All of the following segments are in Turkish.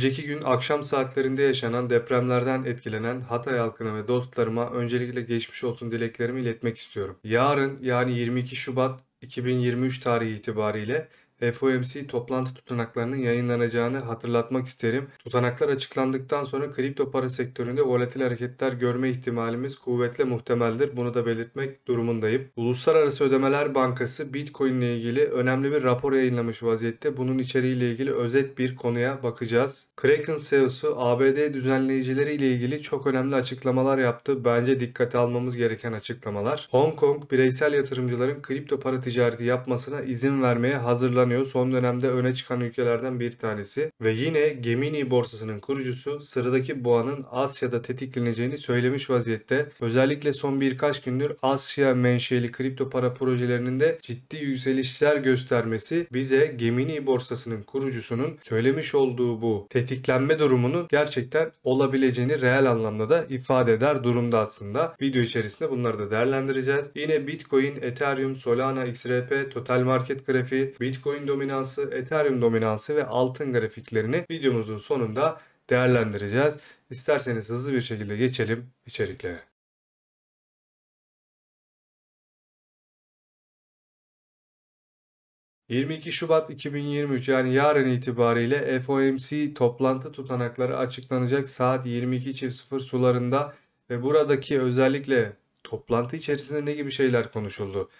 Önceki gün akşam saatlerinde yaşanan depremlerden etkilenen Hatay halkına ve dostlarıma öncelikle geçmiş olsun dileklerimi iletmek istiyorum. Yarın yani 22 Şubat 2023 tarihi itibariyle FOMC toplantı tutanaklarının yayınlanacağını hatırlatmak isterim. Tutanaklar açıklandıktan sonra kripto para sektöründe volatil hareketler görme ihtimalimiz kuvvetle muhtemeldir. Bunu da belirtmek durumundayım. Uluslararası Ödemeler Bankası Bitcoin ile ilgili önemli bir rapor yayınlamış vaziyette. Bunun içeriğiyle ilgili özet bir konuya bakacağız. Kraken CEO'su ABD düzenleyicileri ile ilgili çok önemli açıklamalar yaptı. Bence dikkate almamız gereken açıklamalar. Hong Kong bireysel yatırımcıların kripto para ticareti yapmasına izin vermeye hazırlanıyor kullanıyor. Son dönemde öne çıkan ülkelerden bir tanesi. Ve yine Gemini borsasının kurucusu sıradaki boğanın Asya'da tetikleneceğini söylemiş vaziyette. Özellikle son birkaç gündür Asya menşeli kripto para projelerinin de ciddi yükselişler göstermesi bize Gemini borsasının kurucusunun söylemiş olduğu bu tetiklenme durumunun gerçekten olabileceğini reel anlamda da ifade eder durumda aslında. Video içerisinde bunları da değerlendireceğiz. Yine Bitcoin, Ethereum, Solana, XRP, Total Market grafiği, Bitcoin Bitcoin dominansı, Ethereum dominansı ve altın grafiklerini videomuzun sonunda değerlendireceğiz. İsterseniz hızlı bir şekilde geçelim içeriklere. ...22 Şubat 2023 yani yarın itibariyle FOMC toplantı tutanakları açıklanacak saat 22.00 sularında ve buradaki özellikle toplantı içerisinde ne gibi şeyler konuşuldu?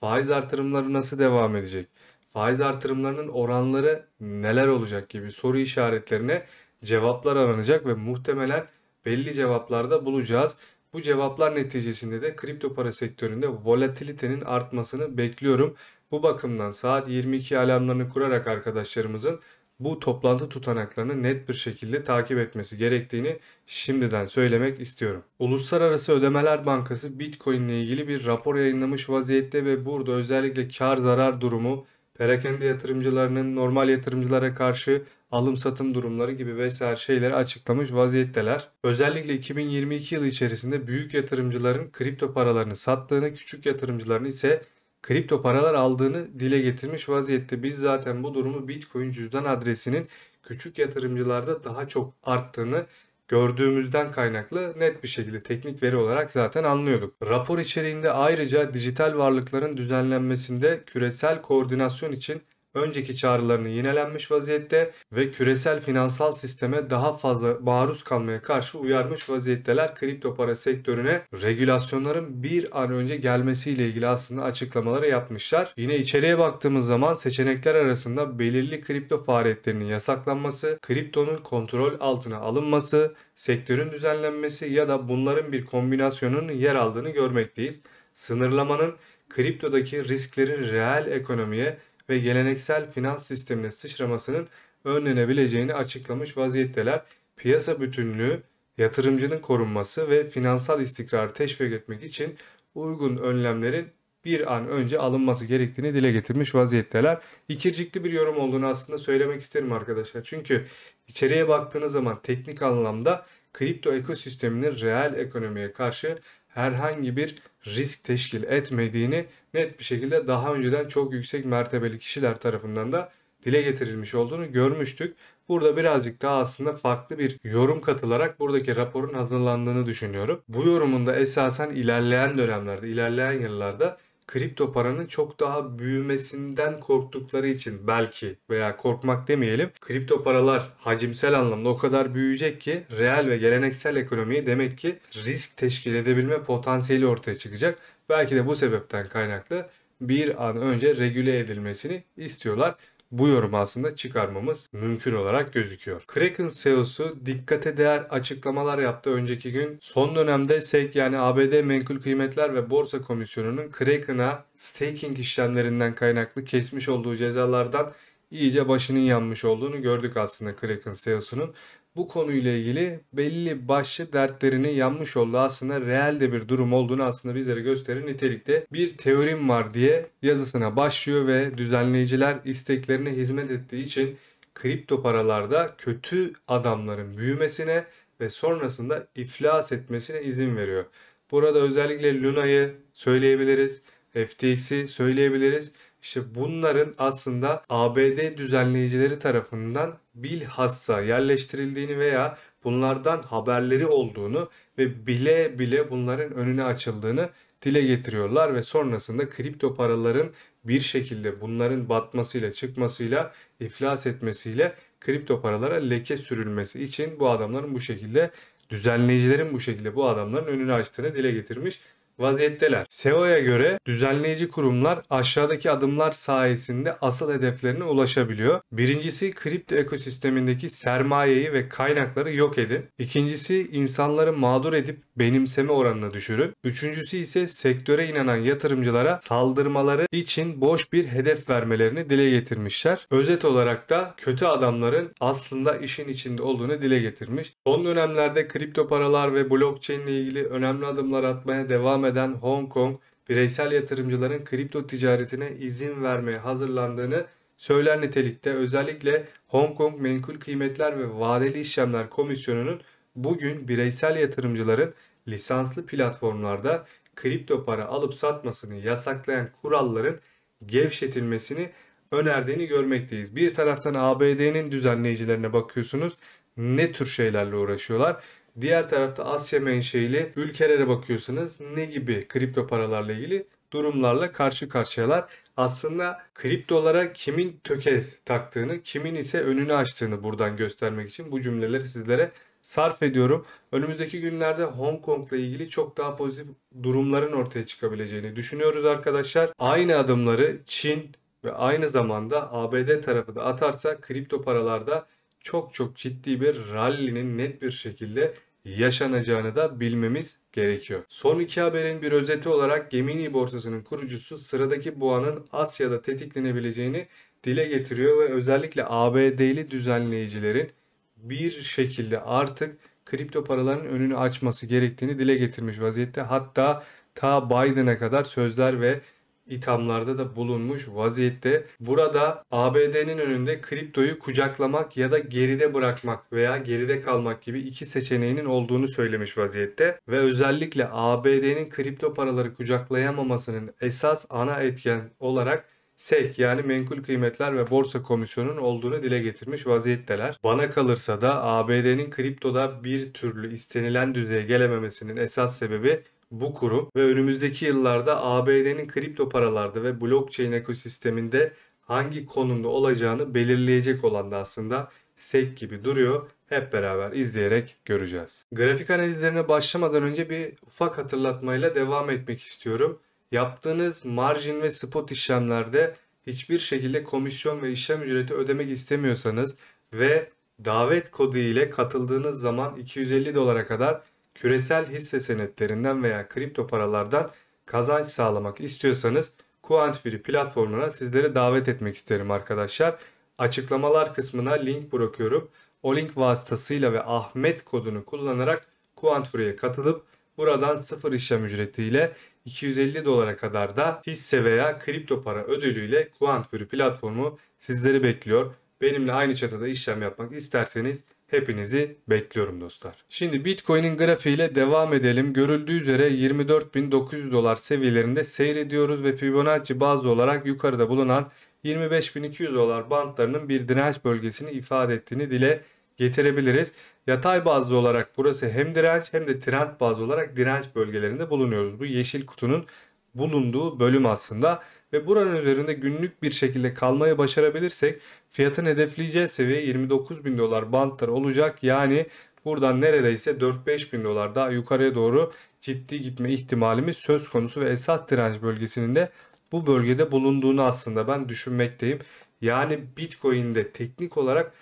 Faiz artırımları nasıl devam edecek? faiz artırımlarının oranları neler olacak gibi soru işaretlerine cevaplar aranacak ve muhtemelen belli cevaplarda bulacağız. Bu cevaplar neticesinde de kripto para sektöründe volatilitenin artmasını bekliyorum. Bu bakımdan saat 22 alarmlarını kurarak arkadaşlarımızın bu toplantı tutanaklarını net bir şekilde takip etmesi gerektiğini şimdiden söylemek istiyorum. Uluslararası Ödemeler Bankası Bitcoin ile ilgili bir rapor yayınlamış vaziyette ve burada özellikle kar zarar durumu perakende yatırımcılarının normal yatırımcılara karşı alım satım durumları gibi vesaire şeyleri açıklamış vaziyetteler. Özellikle 2022 yılı içerisinde büyük yatırımcıların kripto paralarını sattığını, küçük yatırımcıların ise kripto paralar aldığını dile getirmiş vaziyette. Biz zaten bu durumu Bitcoin cüzdan adresinin küçük yatırımcılarda daha çok arttığını gördüğümüzden kaynaklı net bir şekilde teknik veri olarak zaten anlıyorduk. Rapor içeriğinde ayrıca dijital varlıkların düzenlenmesinde küresel koordinasyon için önceki çağrılarını yenilenmiş vaziyette ve küresel finansal sisteme daha fazla maruz kalmaya karşı uyarmış vaziyetteler kripto para sektörüne regülasyonların bir an önce gelmesiyle ilgili aslında açıklamaları yapmışlar. Yine içeriye baktığımız zaman seçenekler arasında belirli kripto faaliyetlerinin yasaklanması, kriptonun kontrol altına alınması, sektörün düzenlenmesi ya da bunların bir kombinasyonunun yer aldığını görmekteyiz. Sınırlamanın kriptodaki risklerin reel ekonomiye ve geleneksel finans sistemine sıçramasının önlenebileceğini açıklamış vaziyetteler. Piyasa bütünlüğü, yatırımcının korunması ve finansal istikrarı teşvik etmek için uygun önlemlerin bir an önce alınması gerektiğini dile getirmiş vaziyetteler. İkircikli bir yorum olduğunu aslında söylemek isterim arkadaşlar. Çünkü içeriye baktığınız zaman teknik anlamda kripto ekosisteminin reel ekonomiye karşı herhangi bir risk teşkil etmediğini net bir şekilde daha önceden çok yüksek mertebeli kişiler tarafından da dile getirilmiş olduğunu görmüştük. Burada birazcık daha aslında farklı bir yorum katılarak buradaki raporun hazırlandığını düşünüyorum. Bu yorumunda esasen ilerleyen dönemlerde, ilerleyen yıllarda kripto paranın çok daha büyümesinden korktukları için belki veya korkmak demeyelim. Kripto paralar hacimsel anlamda o kadar büyüyecek ki reel ve geleneksel ekonomiyi demek ki risk teşkil edebilme potansiyeli ortaya çıkacak Belki de bu sebepten kaynaklı bir an önce regüle edilmesini istiyorlar. Bu yorum aslında çıkarmamız mümkün olarak gözüküyor. Kraken CEO'su dikkate değer açıklamalar yaptı önceki gün. Son dönemde SEC yani ABD Menkul Kıymetler ve Borsa Komisyonu'nun Kraken'a staking işlemlerinden kaynaklı kesmiş olduğu cezalardan iyice başının yanmış olduğunu gördük aslında Kraken CEO'sunun bu konuyla ilgili belli başlı dertlerini yanmış oldu aslında reel de bir durum olduğunu aslında bizlere gösterir nitelikte bir teorim var diye yazısına başlıyor ve düzenleyiciler isteklerine hizmet ettiği için kripto paralarda kötü adamların büyümesine ve sonrasında iflas etmesine izin veriyor. Burada özellikle Luna'yı söyleyebiliriz, FTX'i söyleyebiliriz işte bunların aslında ABD düzenleyicileri tarafından bilhassa yerleştirildiğini veya bunlardan haberleri olduğunu ve bile bile bunların önüne açıldığını dile getiriyorlar ve sonrasında kripto paraların bir şekilde bunların batmasıyla, çıkmasıyla, iflas etmesiyle kripto paralara leke sürülmesi için bu adamların bu şekilde düzenleyicilerin bu şekilde bu adamların önünü açtığını dile getirmiş vaziyetteler. SEO'ya göre düzenleyici kurumlar aşağıdaki adımlar sayesinde asıl hedeflerine ulaşabiliyor. Birincisi kripto ekosistemindeki sermayeyi ve kaynakları yok edin. İkincisi insanları mağdur edip benimseme oranını düşürüp, üçüncüsü ise sektöre inanan yatırımcılara saldırmaları için boş bir hedef vermelerini dile getirmişler. Özet olarak da kötü adamların aslında işin içinde olduğunu dile getirmiş. Son dönemlerde kripto paralar ve blockchain ile ilgili önemli adımlar atmaya devam eden eden Hong Kong, bireysel yatırımcıların kripto ticaretine izin vermeye hazırlandığını söyler nitelikte özellikle Hong Kong Menkul Kıymetler ve Vadeli İşlemler Komisyonu'nun bugün bireysel yatırımcıların lisanslı platformlarda kripto para alıp satmasını yasaklayan kuralların gevşetilmesini önerdiğini görmekteyiz. Bir taraftan ABD'nin düzenleyicilerine bakıyorsunuz ne tür şeylerle uğraşıyorlar. Diğer tarafta Asya menşeili ülkelere bakıyorsunuz. Ne gibi kripto paralarla ilgili durumlarla karşı karşıyalar. Aslında kriptolara kimin tökez taktığını, kimin ise önünü açtığını buradan göstermek için bu cümleleri sizlere sarf ediyorum. Önümüzdeki günlerde Hong Kong'la ilgili çok daha pozitif durumların ortaya çıkabileceğini düşünüyoruz arkadaşlar. Aynı adımları Çin ve aynı zamanda ABD tarafı da atarsa kripto paralarda çok çok ciddi bir rallinin net bir şekilde yaşanacağını da bilmemiz gerekiyor. Son iki haberin bir özeti olarak Gemini borsasının kurucusu sıradaki boğanın Asya'da tetiklenebileceğini dile getiriyor ve özellikle ABD'li düzenleyicilerin bir şekilde artık kripto paraların önünü açması gerektiğini dile getirmiş vaziyette. Hatta ta Biden'a kadar sözler ve ithamlarda da bulunmuş vaziyette. Burada ABD'nin önünde kriptoyu kucaklamak ya da geride bırakmak veya geride kalmak gibi iki seçeneğinin olduğunu söylemiş vaziyette ve özellikle ABD'nin kripto paraları kucaklayamamasının esas ana etken olarak SEC yani Menkul Kıymetler ve Borsa Komisyonu'nun olduğunu dile getirmiş vaziyetteler. Bana kalırsa da ABD'nin kriptoda bir türlü istenilen düzeye gelememesinin esas sebebi bu kuru ve önümüzdeki yıllarda ABD'nin kripto paralarda ve blockchain ekosisteminde hangi konumda olacağını belirleyecek olan da aslında SEC gibi duruyor. Hep beraber izleyerek göreceğiz. Grafik analizlerine başlamadan önce bir ufak hatırlatmayla devam etmek istiyorum. Yaptığınız margin ve spot işlemlerde hiçbir şekilde komisyon ve işlem ücreti ödemek istemiyorsanız ve davet kodu ile katıldığınız zaman 250 dolara kadar küresel hisse senetlerinden veya kripto paralardan kazanç sağlamak istiyorsanız Quantifree platformuna sizleri davet etmek isterim arkadaşlar. Açıklamalar kısmına link bırakıyorum. O link vasıtasıyla ve Ahmet kodunu kullanarak Quantifree'ye katılıp buradan sıfır işlem ücretiyle 250 dolara kadar da hisse veya kripto para ödülüyle Quantifree platformu sizleri bekliyor. Benimle aynı çatıda işlem yapmak isterseniz Hepinizi bekliyorum dostlar. Şimdi Bitcoin'in grafiğiyle devam edelim. Görüldüğü üzere 24.900 dolar seviyelerinde seyrediyoruz ve Fibonacci bazlı olarak yukarıda bulunan 25.200 dolar bantlarının bir direnç bölgesini ifade ettiğini dile getirebiliriz. Yatay bazlı olarak burası hem direnç hem de trend bazlı olarak direnç bölgelerinde bulunuyoruz. Bu yeşil kutunun bulunduğu bölüm aslında ve buranın üzerinde günlük bir şekilde kalmayı başarabilirsek fiyatın hedefleyeceği seviye 29 bin dolar bantları olacak. Yani buradan neredeyse 4-5 bin dolar daha yukarıya doğru ciddi gitme ihtimalimiz söz konusu ve esas direnç bölgesinin de bu bölgede bulunduğunu aslında ben düşünmekteyim. Yani Bitcoin'de teknik olarak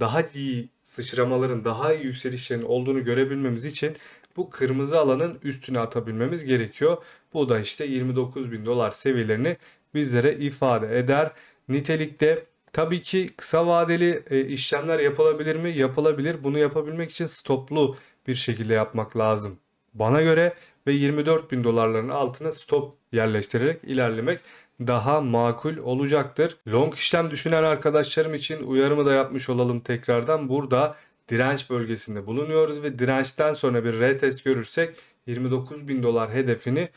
daha iyi sıçramaların, daha iyi yükselişlerin olduğunu görebilmemiz için bu kırmızı alanın üstüne atabilmemiz gerekiyor. Bu da işte 29 bin dolar seviyelerini bizlere ifade eder. Nitelikte tabii ki kısa vadeli e, işlemler yapılabilir mi? Yapılabilir. Bunu yapabilmek için stoplu bir şekilde yapmak lazım. Bana göre ve 24 bin dolarların altına stop yerleştirerek ilerlemek daha makul olacaktır. Long işlem düşünen arkadaşlarım için uyarımı da yapmış olalım tekrardan. Burada direnç bölgesinde bulunuyoruz ve dirençten sonra bir retest görürsek 29 bin dolar hedefini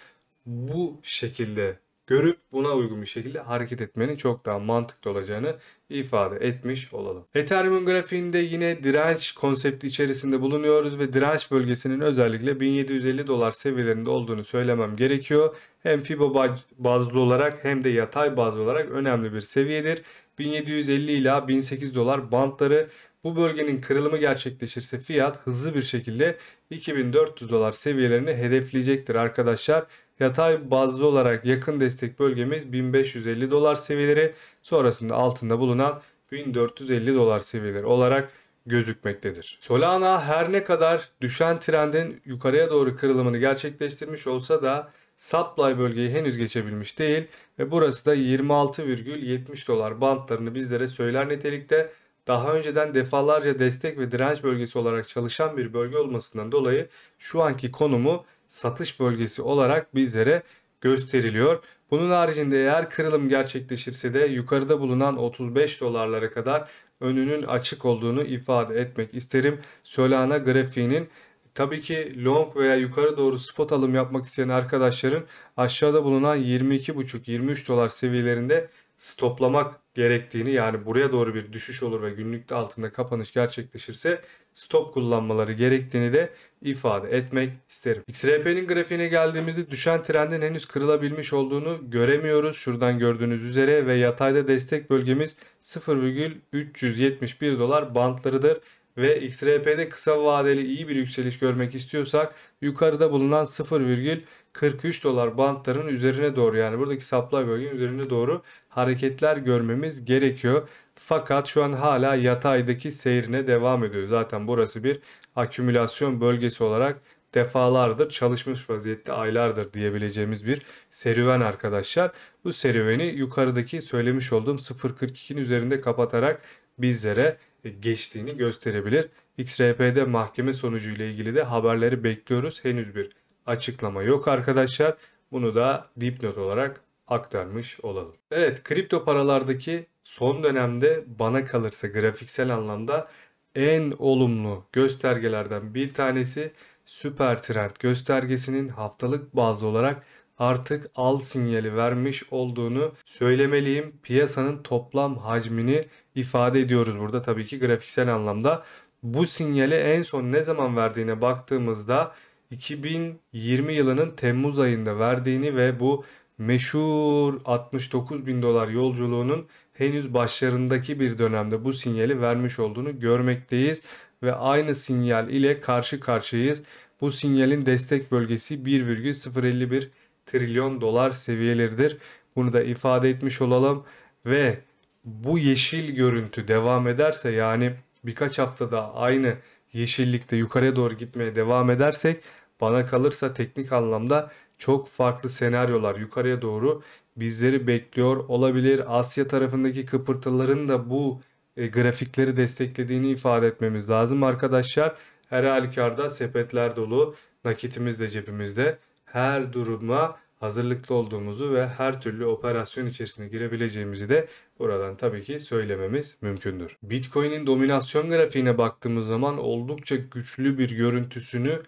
bu şekilde görüp buna uygun bir şekilde hareket etmenin çok daha mantıklı olacağını ifade etmiş olalım. Ethereum grafiğinde yine direnç konsepti içerisinde bulunuyoruz ve direnç bölgesinin özellikle 1750 dolar seviyelerinde olduğunu söylemem gerekiyor. Hem FIBO bazlı olarak hem de yatay bazlı olarak önemli bir seviyedir. 1750 ila 1008 dolar bantları bu bölgenin kırılımı gerçekleşirse fiyat hızlı bir şekilde 2400 dolar seviyelerini hedefleyecektir arkadaşlar. Yatay bazlı olarak yakın destek bölgemiz 1550 dolar seviyeleri sonrasında altında bulunan 1450 dolar seviyeleri olarak gözükmektedir. Solana her ne kadar düşen trendin yukarıya doğru kırılımını gerçekleştirmiş olsa da supply bölgeyi henüz geçebilmiş değil ve burası da 26,70 dolar bantlarını bizlere söyler nitelikte daha önceden defalarca destek ve direnç bölgesi olarak çalışan bir bölge olmasından dolayı şu anki konumu satış bölgesi olarak bizlere gösteriliyor. Bunun haricinde eğer kırılım gerçekleşirse de yukarıda bulunan 35 dolarlara kadar önünün açık olduğunu ifade etmek isterim. Solana grafiğinin Tabii ki long veya yukarı doğru spot alım yapmak isteyen arkadaşların aşağıda bulunan 22.5-23 dolar seviyelerinde stoplamak gerektiğini yani buraya doğru bir düşüş olur ve günlükte altında kapanış gerçekleşirse stop kullanmaları gerektiğini de ifade etmek isterim. XRP'nin grafiğine geldiğimizde düşen trendin henüz kırılabilmiş olduğunu göremiyoruz. Şuradan gördüğünüz üzere ve yatayda destek bölgemiz 0,371 dolar bantlarıdır ve XRP'de kısa vadeli iyi bir yükseliş görmek istiyorsak yukarıda bulunan 0,43 dolar bantların üzerine doğru yani buradaki supply bölgenin üzerine doğru hareketler görmemiz gerekiyor. Fakat şu an hala yataydaki seyrine devam ediyor. Zaten burası bir akümülasyon bölgesi olarak defalardır çalışmış vaziyette aylardır diyebileceğimiz bir serüven arkadaşlar. Bu serüveni yukarıdaki söylemiş olduğum 0.42'nin üzerinde kapatarak bizlere e, geçtiğini gösterebilir. XRP'de mahkeme sonucu ile ilgili de haberleri bekliyoruz. Henüz bir açıklama yok arkadaşlar. Bunu da dipnot olarak aktarmış olalım. Evet kripto paralardaki son dönemde bana kalırsa grafiksel anlamda en olumlu göstergelerden bir tanesi süper trend göstergesinin haftalık bazlı olarak artık al sinyali vermiş olduğunu söylemeliyim. Piyasanın toplam hacmini ifade ediyoruz burada tabii ki grafiksel anlamda. Bu sinyali en son ne zaman verdiğine baktığımızda 2020 yılının Temmuz ayında verdiğini ve bu meşhur 69 bin dolar yolculuğunun henüz başlarındaki bir dönemde bu sinyali vermiş olduğunu görmekteyiz ve aynı sinyal ile karşı karşıyayız. Bu sinyalin destek bölgesi 1,051 trilyon dolar seviyeleridir. Bunu da ifade etmiş olalım ve bu yeşil görüntü devam ederse yani birkaç haftada aynı yeşillikte yukarıya doğru gitmeye devam edersek bana kalırsa teknik anlamda çok farklı senaryolar yukarıya doğru bizleri bekliyor olabilir. Asya tarafındaki kıpırtıların da bu e, grafikleri desteklediğini ifade etmemiz lazım arkadaşlar. Her halükarda sepetler dolu, nakitimiz de cebimizde. Her duruma hazırlıklı olduğumuzu ve her türlü operasyon içerisine girebileceğimizi de buradan tabii ki söylememiz mümkündür. Bitcoin'in dominasyon grafiğine baktığımız zaman oldukça güçlü bir görüntüsünü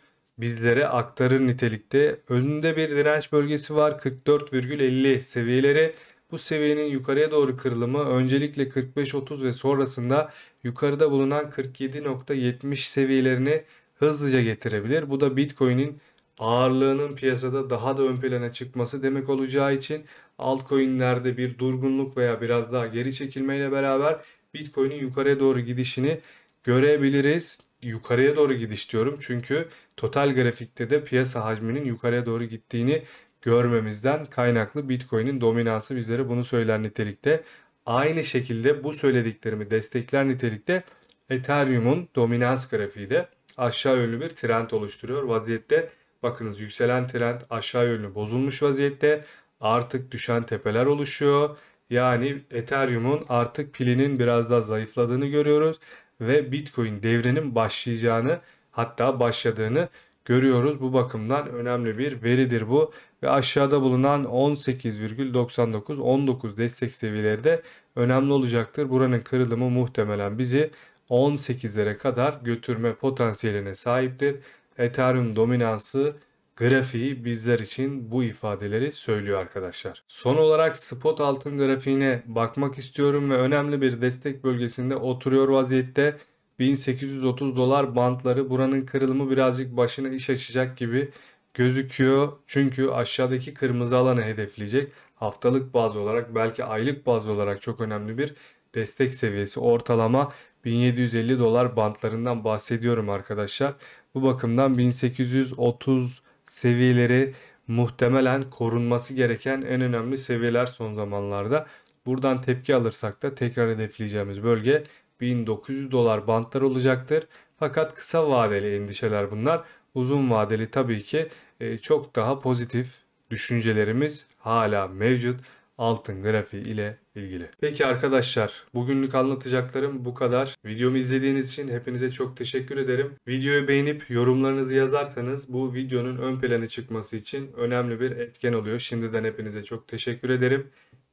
bizlere aktarır nitelikte. Önünde bir direnç bölgesi var 44,50 seviyeleri. Bu seviyenin yukarıya doğru kırılımı öncelikle 45.30 ve sonrasında yukarıda bulunan 47.70 seviyelerini hızlıca getirebilir. Bu da Bitcoin'in ağırlığının piyasada daha da ön plana çıkması demek olacağı için altcoin'lerde bir durgunluk veya biraz daha geri çekilmeyle beraber Bitcoin'in yukarıya doğru gidişini görebiliriz yukarıya doğru gidiş diyorum. Çünkü total grafikte de piyasa hacminin yukarıya doğru gittiğini görmemizden kaynaklı Bitcoin'in dominansı bizlere bunu söyler nitelikte. Aynı şekilde bu söylediklerimi destekler nitelikte Ethereum'un dominans grafiği de aşağı yönlü bir trend oluşturuyor vaziyette. Bakınız yükselen trend aşağı yönlü bozulmuş vaziyette. Artık düşen tepeler oluşuyor. Yani Ethereum'un artık pilinin biraz daha zayıfladığını görüyoruz ve Bitcoin devrinin başlayacağını hatta başladığını görüyoruz. Bu bakımdan önemli bir veridir bu ve aşağıda bulunan 18,99 19 destek seviyeleri de önemli olacaktır. Buranın kırılımı muhtemelen bizi 18'lere kadar götürme potansiyeline sahiptir. Ethereum dominansı grafiği bizler için bu ifadeleri söylüyor arkadaşlar. Son olarak spot altın grafiğine bakmak istiyorum ve önemli bir destek bölgesinde oturuyor vaziyette. 1830 dolar bantları buranın kırılımı birazcık başına iş açacak gibi gözüküyor. Çünkü aşağıdaki kırmızı alanı hedefleyecek. Haftalık baz olarak belki aylık baz olarak çok önemli bir destek seviyesi ortalama 1750 dolar bantlarından bahsediyorum arkadaşlar. Bu bakımdan 1830 seviyeleri muhtemelen korunması gereken en önemli seviyeler son zamanlarda. Buradan tepki alırsak da tekrar hedefleyeceğimiz bölge 1900 dolar bantlar olacaktır. Fakat kısa vadeli endişeler bunlar. Uzun vadeli tabii ki e, çok daha pozitif düşüncelerimiz hala mevcut. Altın grafiği ile ilgili. Peki arkadaşlar bugünlük anlatacaklarım bu kadar. Videomu izlediğiniz için hepinize çok teşekkür ederim. Videoyu beğenip yorumlarınızı yazarsanız bu videonun ön plana çıkması için önemli bir etken oluyor. Şimdiden hepinize çok teşekkür ederim.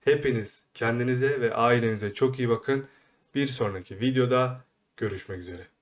Hepiniz kendinize ve ailenize çok iyi bakın. Bir sonraki videoda görüşmek üzere.